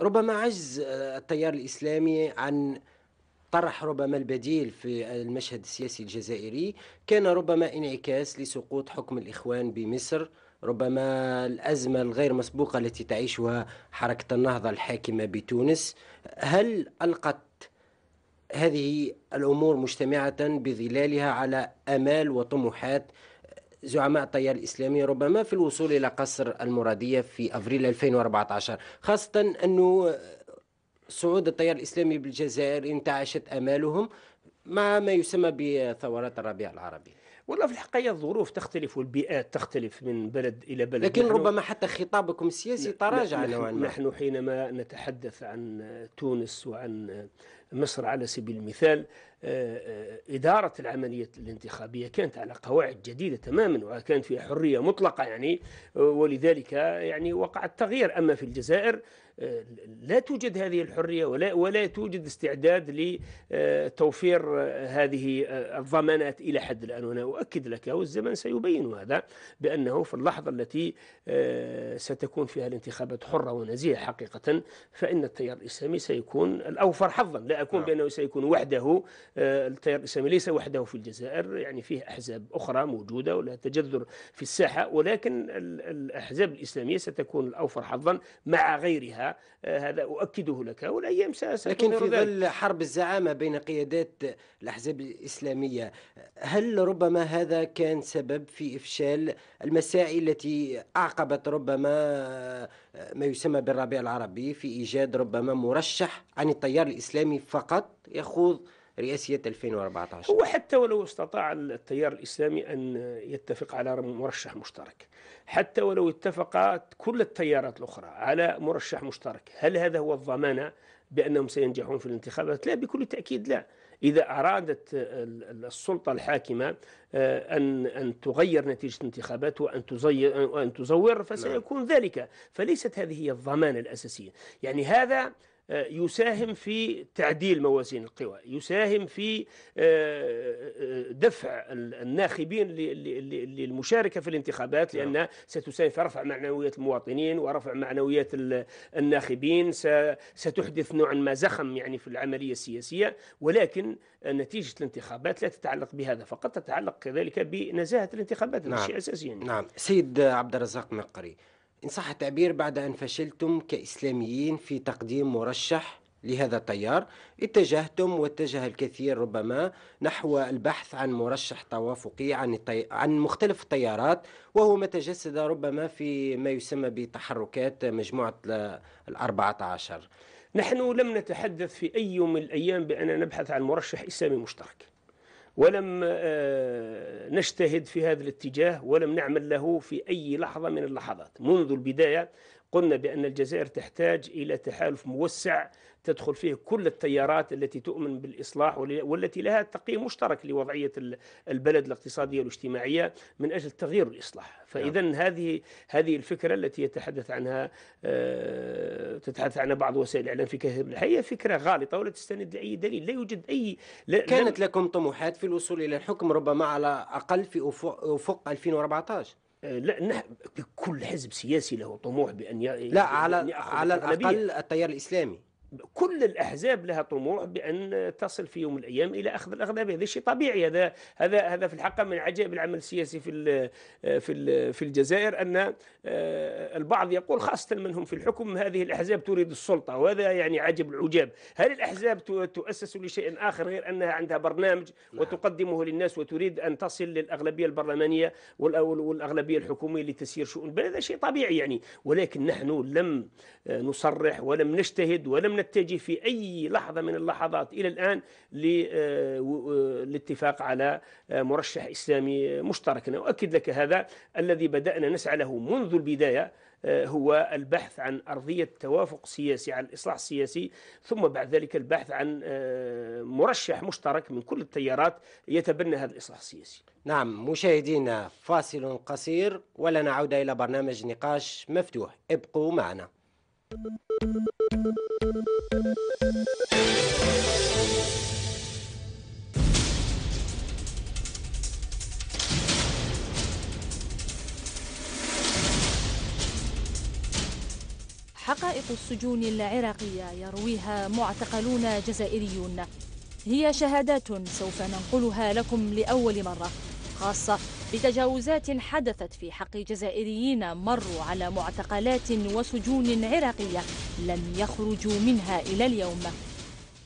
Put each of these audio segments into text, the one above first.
ربما عجز آه، التيار الإسلامي عن طرح ربما البديل في المشهد السياسي الجزائري كان ربما انعكاس لسقوط حكم الإخوان بمصر ربما الأزمة الغير مسبوقة التي تعيشها حركة النهضة الحاكمة بتونس هل ألقت هذه الأمور مجتمعة بظلالها على أمال وطموحات زعماء التيار الإسلامي ربما في الوصول إلى قصر المرادية في أفريل 2014 خاصة أنه صعود التيار الإسلامي بالجزائر انتعشت أمالهم مع ما يسمى بثورات الربيع العربي والله في الحقيقه الظروف تختلف والبيئات تختلف من بلد الى بلد لكن ربما حتى خطابكم السياسي تراجع نوعا ما نحن حينما نتحدث عن تونس وعن مصر على سبيل المثال آه، آه، إدارة العملية الانتخابية كانت على قواعد جديدة تماما وكان فيها حرية مطلقة يعني آه، ولذلك يعني وقع التغيير أما في الجزائر لا توجد هذه الحرية ولا, ولا توجد استعداد لتوفير هذه الضمانات إلى حد الآن وأنا أؤكد لك والزمن سيبين هذا بأنه في اللحظة التي ستكون فيها الانتخابات حرة ونزيهة حقيقة فإن التيار الإسلامي سيكون الأوفر حظا لا أكون نعم. بأنه سيكون وحده آه، التيار الإسلامي ليس وحده في الجزائر يعني فيه أحزاب أخرى موجودة ولا تجذر في الساحة ولكن الأحزاب الإسلامية ستكون الأوفر حظا مع غيرها آه، هذا أؤكده لك والأيام ستكون لكن في ظل حرب الزعامة بين قيادات الأحزاب الإسلامية هل ربما هذا كان سبب في إفشال المساعي التي أعقبت ربما آه، ما يسمى بالربيع العربي في إيجاد ربما مرشح عن التيار الإسلامي فقط يخوض رئاسية 2014 هو حتى ولو استطاع التيار الإسلامي أن يتفق على مرشح مشترك حتى ولو اتفقت كل التيارات الأخرى على مرشح مشترك هل هذا هو الضمانة بأنهم سينجحون في الانتخابات لا بكل تأكيد لا إذا أرادت السلطة الحاكمة آه، أن أن تغير نتيجة الانتخابات وأن تزور وأن تزور فسيكون نعم. ذلك فليست هذه هي الضمانة الأساسية يعني هذا آه، يساهم في تعديل موازين القوى يساهم في آه، آه، دفع الناخبين للمشاركة في الانتخابات نعم. لأنها ستساهم في رفع معنوية المواطنين ورفع معنوية الناخبين ستحدث نوعا ما زخم يعني في العملية السياسية ولكن نتيجة الانتخابات لا تتعلق بهذا فقط تتعلق كذلك بنزاهة الانتخابات نعم. شيء أساسي يعني. نعم سيد عبد الرزاق مقري إن صح التعبير بعد أن فشلتم كإسلاميين في تقديم مرشح لهذا التيار اتجهتم واتجه الكثير ربما نحو البحث عن مرشح توافقي عن الطي... عن مختلف التيارات وهو ما تجسد ربما في ما يسمى بتحركات مجموعة الأربعة عشر نحن لم نتحدث في أي يوم من الأيام بأننا نبحث عن مرشح إسلامي مشترك ولم آه، نجتهد في هذا الاتجاه ولم نعمل له في أي لحظة من اللحظات منذ البداية قلنا بأن الجزائر تحتاج إلى تحالف موسع تدخل فيه كل التيارات التي تؤمن بالإصلاح والتي لها تقييم مشترك لوضعية البلد الاقتصادية والاجتماعية من أجل تغيير الإصلاح فإذا نعم. هذه هذه الفكرة التي يتحدث عنها آه، تتحدث عنها بعض وسائل الإعلام في كثير من هي فكرة غالطة ولا تستند لأي دليل لا يوجد أي لا كانت لكم طموحات في الوصول إلى الحكم ربما على أقل في أفق 2014 لا كل حزب سياسي له طموح بان ي... لا يعني على على الاقل التيار الاسلامي كل الأحزاب لها طموح بأن تصل في يوم من الأيام إلى أخذ الأغلبية هذا شيء طبيعي هذا هذا هذا في الحقيقة من عجائب العمل السياسي في في في الجزائر أن آه، البعض يقول خاصة من هم في الحكم هذه الأحزاب تريد السلطة وهذا يعني عجب العجاب هل الأحزاب تؤسس لشيء آخر غير أنها عندها برنامج نعم. وتقدمه للناس وتريد أن تصل للأغلبية البرلمانية والأغلبية الحكومية لتسيير شؤون هذا شيء طبيعي يعني ولكن نحن لم نصرح ولم نجتهد ولم نتجه في أي لحظة من اللحظات إلى الآن للاتفاق آه، آه، على آه، مرشح إسلامي مشترك أنا أؤكد لك هذا الذي بدأنا نسعى له منذ البداية هو البحث عن أرضية توافق سياسي على الإصلاح السياسي ثم بعد ذلك البحث عن مرشح مشترك من كل التيارات يتبنى هذا الإصلاح السياسي نعم مشاهدينا فاصل قصير ولنعود إلى برنامج نقاش مفتوح ابقوا معنا حقائق السجون العراقية يرويها معتقلون جزائريون هي شهادات سوف ننقلها لكم لأول مرة خاصة بتجاوزات حدثت في حق جزائريين مروا على معتقلات وسجون عراقية لم يخرجوا منها إلى اليوم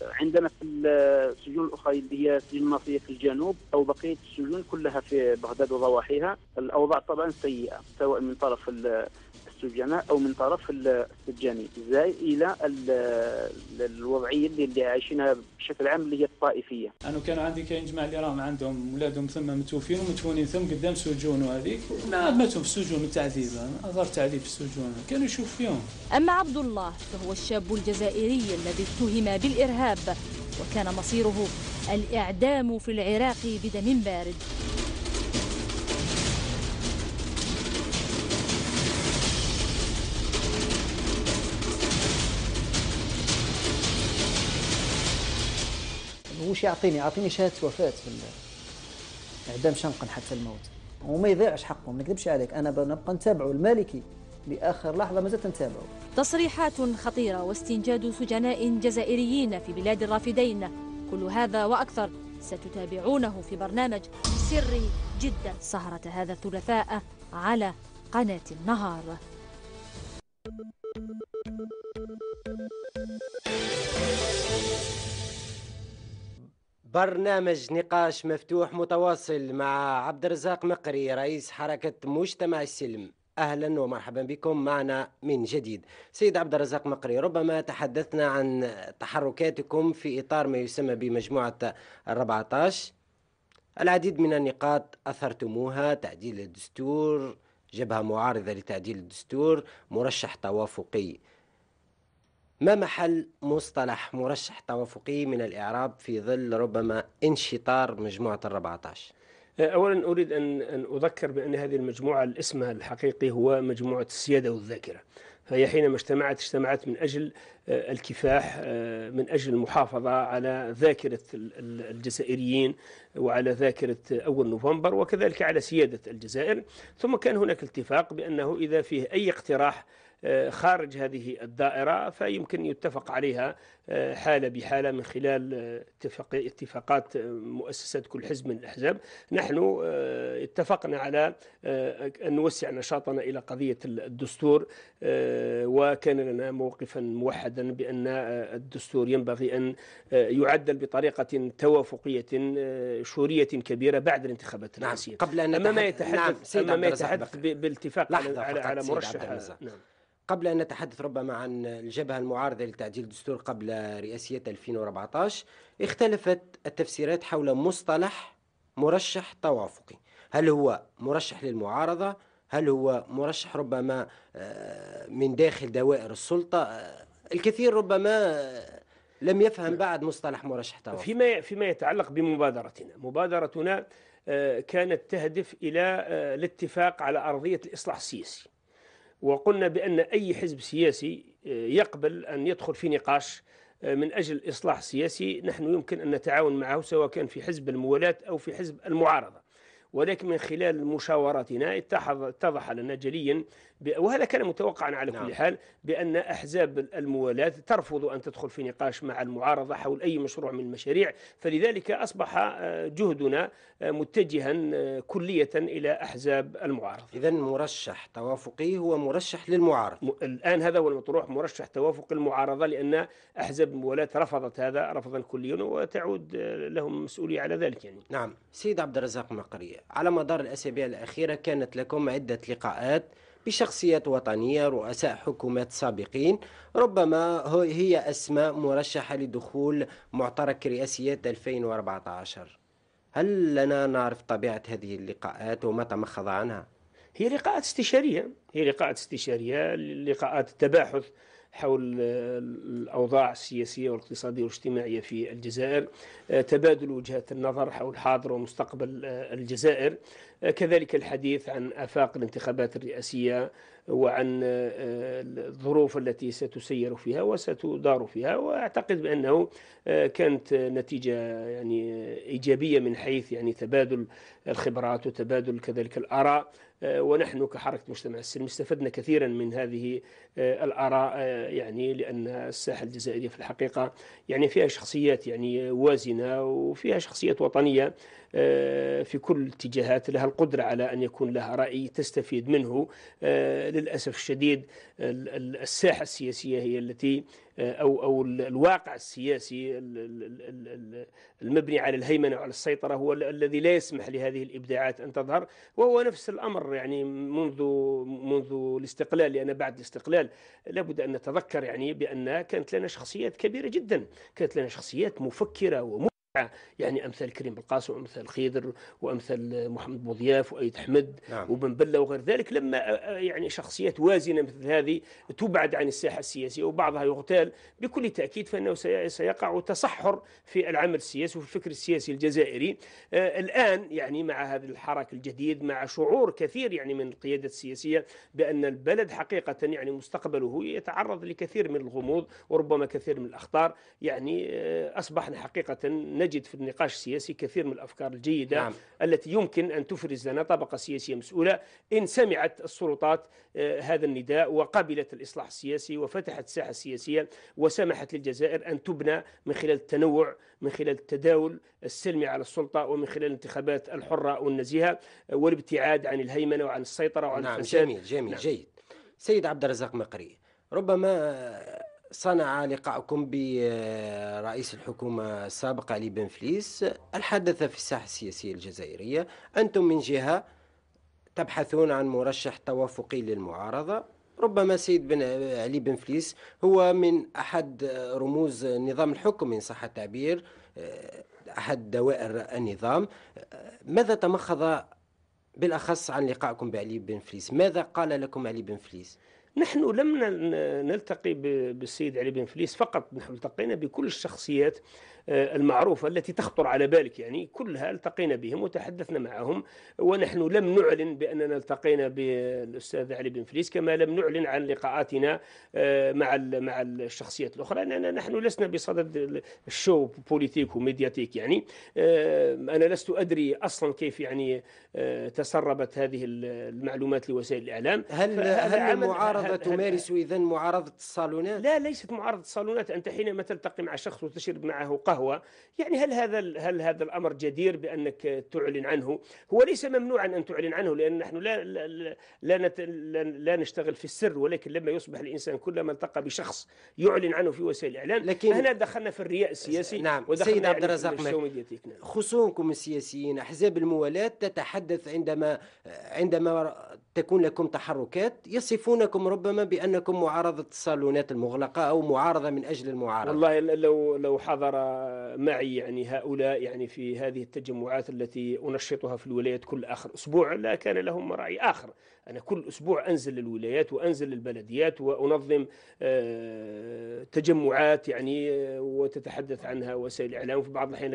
عندنا في السجون الاخرى اللي هي سجون مصريه في الجنوب او بقيه السجون كلها في بغداد وضواحيها الاوضاع طبعا سيئه سواء من طرف السجناء او من طرف السجاني ازاي الى الوضعيه اللي, اللي عايشينها بشكل عام اللي هي الطائفيه. انا كان عندي كاين جماعه اللي راهم عندهم ولادهم ثم متوفين ومدفونين ثم قدام سجون وهذيك ما ماتهم في السجون التعذيب اظهر تعذيب في السجون كانوا يشوف فيهم. اما عبد الله فهو الشاب الجزائري الذي اتهم بالارهاب وكان مصيره الاعدام في العراق بدم بارد. واش يعطيني يعطيني شهاده وفاه في يعني اعدام شنقا حتى الموت وما يضيعش حقه ما نكذبش عليك انا نبقى نتابعه المالكي لاخر لحظه مازلت نتابعه تصريحات خطيره واستنجاد سجناء جزائريين في بلاد الرافدين كل هذا واكثر ستتابعونه في برنامج سري جدا سهره هذا الثلاثاء على قناه النهار برنامج نقاش مفتوح متواصل مع عبد الرزاق مقري رئيس حركة مجتمع السلم اهلا ومرحبا بكم معنا من جديد. سيد عبد الرزاق مقري ربما تحدثنا عن تحركاتكم في اطار ما يسمى بمجموعه ال 14 العديد من النقاط اثرتموها تعديل الدستور، جبهه معارضه لتعديل الدستور، مرشح توافقي. ما محل مصطلح مرشح توافقي من الإعراب في ظل ربما انشطار مجموعة ال 14 أه، أولا أريد أن أن أذكر بأن هذه المجموعة الاسم الحقيقي هو مجموعة السيادة والذاكرة فهي حينما اجتمعت اجتمعت من أجل أه، الكفاح أه، من أجل المحافظة على ذاكرة الجزائريين وعلى ذاكرة أول نوفمبر وكذلك على سيادة الجزائر ثم كان هناك اتفاق بأنه إذا فيه أي اقتراح آه، خارج هذه الدائرة فيمكن يتفق عليها آه، حالة بحالة من خلال آه، اتفاقات مؤسسات كل حزب من الأحزاب نحن اتفقنا على أن نوسع نشاطنا إلى قضية الدستور وكان لنا موقفا موحدا بأن الدستور ينبغي أن يعدل بطريقة توافقية شورية كبيرة بعد الانتخابات نعم قبل أن أما ما يتحدث, نعم. أما ما يتحدث بالاتفاق على, على مرشح نعم قبل أن نتحدث ربما عن الجبهة المعارضة لتعديل الدستور قبل رئاسية 2014 اختلفت التفسيرات حول مصطلح مرشح توافقي هل هو مرشح للمعارضة هل هو مرشح ربما آه، من داخل دوائر السلطة آه، الكثير ربما آه، لم يفهم نعم. بعد مصطلح مرشح توافقي فيما فيما يتعلق بمبادرتنا مبادرتنا كانت تهدف إلى الاتفاق على أرضية الإصلاح السياسي وقلنا بأن أي حزب سياسي آه، يقبل أن يدخل في نقاش آه، من أجل الإصلاح السياسي نحن يمكن أن نتعاون معه سواء كان في حزب الموالاة أو في حزب المعارضة ولكن من خلال مشاوراتنا اتضح لنا جليا وهذا كان متوقعا على كل نعم. حال بأن أحزاب الموالاة ترفض أن تدخل في نقاش مع المعارضة حول أي مشروع من المشاريع فلذلك أصبح آه، جهدنا آه، متجها آه، كلية إلى أحزاب المعارضة إذا مرشح توافقي هو مرشح للمعارضة الآن هذا هو المطروح مرشح توافق المعارضة لأن أحزاب الموالاة رفضت هذا رفضا كليا وتعود لهم مسؤولية على ذلك يعني نعم سيد عبد الرزاق مقري على مدار الأسابيع الأخيرة كانت لكم عدة لقاءات بشخصيات وطنية رؤساء حكومات سابقين ربما هي أسماء مرشحة لدخول معترك رئاسيات 2014 هل لنا نعرف طبيعة هذه اللقاءات وما تمخض عنها؟ هي لقاءات استشارية هي لقاءات استشارية لقاءات تباحث حول الأوضاع السياسية والاقتصادية والاجتماعية في الجزائر آه، تبادل وجهات النظر حول حاضر ومستقبل آه، الجزائر آه، كذلك الحديث عن آفاق الانتخابات الرئاسية وعن آه، آه، الظروف التي ستسير فيها وستدار فيها واعتقد بانه آه، كانت نتيجه يعني ايجابيه من حيث يعني تبادل الخبرات وتبادل كذلك الاراء ونحن كحركه مجتمع السلم استفدنا كثيرا من هذه الاراء يعني لان الساحه الجزائريه في الحقيقه يعني فيها شخصيات يعني وازنه وفيها شخصيات وطنيه في كل الاتجاهات لها القدره على ان يكون لها راي تستفيد منه للأسف الشديد الساحة السياسية هي التي آه، أو أو الواقع السياسي المبني على الهيمنة وعلى السيطرة هو الذي لا يسمح لهذه الإبداعات أن تظهر وهو نفس الأمر يعني منذ منذ الاستقلال لأن بعد الاستقلال لابد أن نتذكر يعني بأن كانت لنا شخصيات كبيرة جدا كانت لنا شخصيات مفكرة ومفكرة يعني امثال كريم بالقاسم وامثال خيدر وامثال محمد بوضياف وايد نعم. حمد نعم. وبن بله وغير ذلك لما آه، آه، يعني شخصيات وازنه مثل هذه تبعد عن الساحه السياسيه وبعضها يغتال بكل تاكيد فانه سيقع تصحر في العمل السياسي وفي الفكر السياسي الجزائري آه الان يعني مع هذا الحراك الجديد مع شعور كثير يعني من القياده السياسيه بان البلد حقيقه يعني مستقبله يتعرض لكثير من الغموض وربما كثير من الاخطار يعني آه اصبحنا حقيقه نجد في النقاش السياسي كثير من الأفكار الجيدة نعم. التي يمكن أن تفرز لنا طبقة سياسية مسؤولة إن سمعت السلطات آه، هذا النداء وقبلت الإصلاح السياسي وفتحت الساحة السياسية وسمحت للجزائر أن تبنى من خلال التنوع من خلال التداول السلمي على السلطة ومن خلال الانتخابات الحرة والنزيهة آه، والابتعاد عن الهيمنة وعن السيطرة وعن نعم الفساد جميل جميل نعم. جيد سيد عبد الرزاق مقري ربما صنع لقاءكم برئيس الحكومة السابق علي بن فليس الحدث في الساحة السياسية الجزائرية أنتم من جهة تبحثون عن مرشح توافقي للمعارضة ربما سيد بن علي بن فليس هو من أحد رموز نظام الحكم إن صح التعبير أحد دوائر النظام ماذا تمخض بالأخص عن لقائكم بعلي بن فليس ماذا قال لكم علي بن فليس نحن لم نلتقي بالسيد علي بن فليس فقط نحن التقينا بكل الشخصيات المعروفة التي تخطر على بالك يعني كلها التقينا بهم وتحدثنا معهم ونحن لم نعلن بأننا التقينا بالأستاذ علي بن فليس كما لم نعلن عن لقاءاتنا آه، مع مع الشخصيات الأخرى لأننا نحن لسنا بصدد الشو بوليتيك وميدياتيك يعني آه، أنا لست أدري أصلا كيف يعني آه، تسربت هذه المعلومات لوسائل الإعلام هل هل المعارضة تمارس إذا معارضة الصالونات؟ لا ليست معارضة الصالونات أنت حينما تلتقي مع شخص وتشرب معه قهوة القهوه يعني هل هذا هل هذا الامر جدير بانك تعلن عنه هو ليس ممنوعا ان تعلن عنه لان نحن لا لا لا, لا, لا نشتغل في السر ولكن لما يصبح الانسان كلما التقى بشخص يعلن عنه في وسائل الاعلام لكن هنا دخلنا في الرياء السياسي نعم سيد يعني عبد الرزاق نعم. خصومكم السياسيين احزاب الموالاه تتحدث عندما عندما تكون لكم تحركات يصفونكم ربما بانكم معارضه الصالونات المغلقه او معارضه من اجل المعارضه. والله لو لو حضر معي يعني هؤلاء يعني في هذه التجمعات التي انشطها في الولايات كل اخر اسبوع لا كان لهم راي اخر، انا كل اسبوع انزل للولايات وانزل للبلديات وانظم آه، تجمعات يعني آه، وتتحدث عنها وسائل الاعلام وفي بعض الاحيان